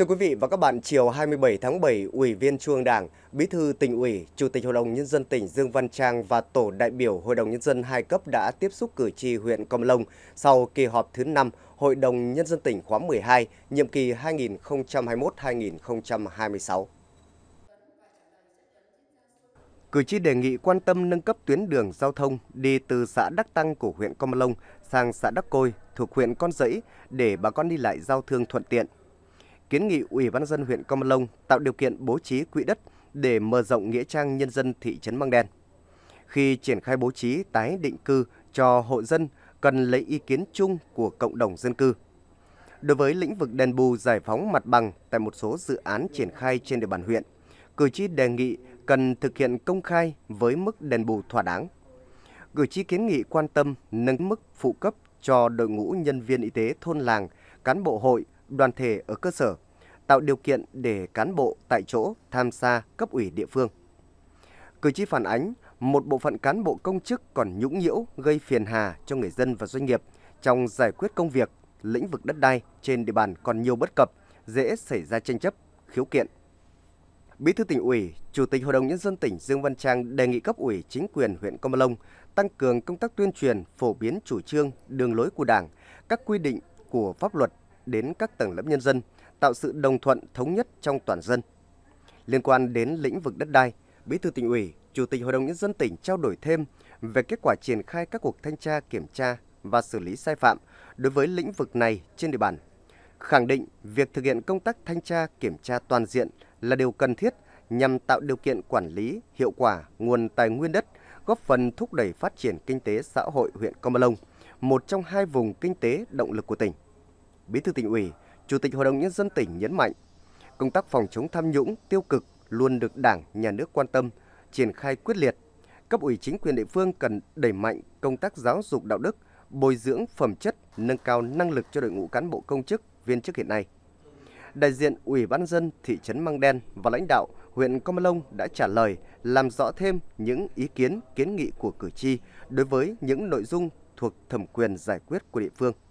Thưa quý vị và các bạn, chiều 27 tháng 7, Ủy viên Trung ương Đảng, Bí thư tỉnh ủy, Chủ tịch Hội đồng Nhân dân tỉnh Dương Văn Trang và Tổ đại biểu Hội đồng Nhân dân hai cấp đã tiếp xúc cử tri huyện Công Lông sau kỳ họp thứ 5 Hội đồng Nhân dân tỉnh khóa 12, nhiệm kỳ 2021-2026. Cử tri đề nghị quan tâm nâng cấp tuyến đường giao thông đi từ xã Đắc Tăng của huyện Công Lông sang xã Đắc Côi thuộc huyện Con Dẫy để bà con đi lại giao thương thuận tiện kiến nghị Ủy ban dân huyện Con Lông tạo điều kiện bố trí quỹ đất để mở rộng nghĩa trang nhân dân thị trấn Măng Đen. Khi triển khai bố trí tái định cư cho hộ dân cần lấy ý kiến chung của cộng đồng dân cư. Đối với lĩnh vực đền bù giải phóng mặt bằng tại một số dự án triển khai trên địa bàn huyện, cử tri đề nghị cần thực hiện công khai với mức đền bù thỏa đáng. Cử tri kiến nghị quan tâm nâng mức phụ cấp cho đội ngũ nhân viên y tế thôn làng, cán bộ hội, đoàn thể ở cơ sở, tạo điều kiện để cán bộ tại chỗ tham gia cấp ủy địa phương. Cử tri phản ánh một bộ phận cán bộ công chức còn nhũng nhiễu gây phiền hà cho người dân và doanh nghiệp trong giải quyết công việc, lĩnh vực đất đai trên địa bàn còn nhiều bất cập, dễ xảy ra tranh chấp, khiếu kiện. Bí thư tỉnh ủy, Chủ tịch Hội đồng Nhân dân tỉnh Dương Văn Trang đề nghị cấp ủy chính quyền huyện Con Long tăng cường công tác tuyên truyền, phổ biến chủ trương, đường lối của Đảng, các quy định của pháp luật đến các tầng lớp nhân dân, tạo sự đồng thuận thống nhất trong toàn dân. Liên quan đến lĩnh vực đất đai, Bí thư tỉnh ủy, Chủ tịch Hội đồng nhân dân tỉnh trao đổi thêm về kết quả triển khai các cuộc thanh tra kiểm tra và xử lý sai phạm đối với lĩnh vực này trên địa bàn. Khẳng định việc thực hiện công tác thanh tra kiểm tra toàn diện là điều cần thiết nhằm tạo điều kiện quản lý hiệu quả nguồn tài nguyên đất, góp phần thúc đẩy phát triển kinh tế xã hội huyện Con Lông, một trong hai vùng kinh tế động lực của tỉnh. Bí thư tỉnh ủy, Chủ tịch Hội đồng Nhân dân tỉnh nhấn mạnh, công tác phòng chống tham nhũng tiêu cực luôn được Đảng, Nhà nước quan tâm, triển khai quyết liệt. Cấp ủy chính quyền địa phương cần đẩy mạnh công tác giáo dục đạo đức, bồi dưỡng phẩm chất, nâng cao năng lực cho đội ngũ cán bộ công chức, viên chức hiện nay. Đại diện Ủy ban dân thị trấn Măng Đen và lãnh đạo huyện Com Lông đã trả lời, làm rõ thêm những ý kiến, kiến nghị của cử tri đối với những nội dung thuộc thẩm quyền giải quyết của địa phương.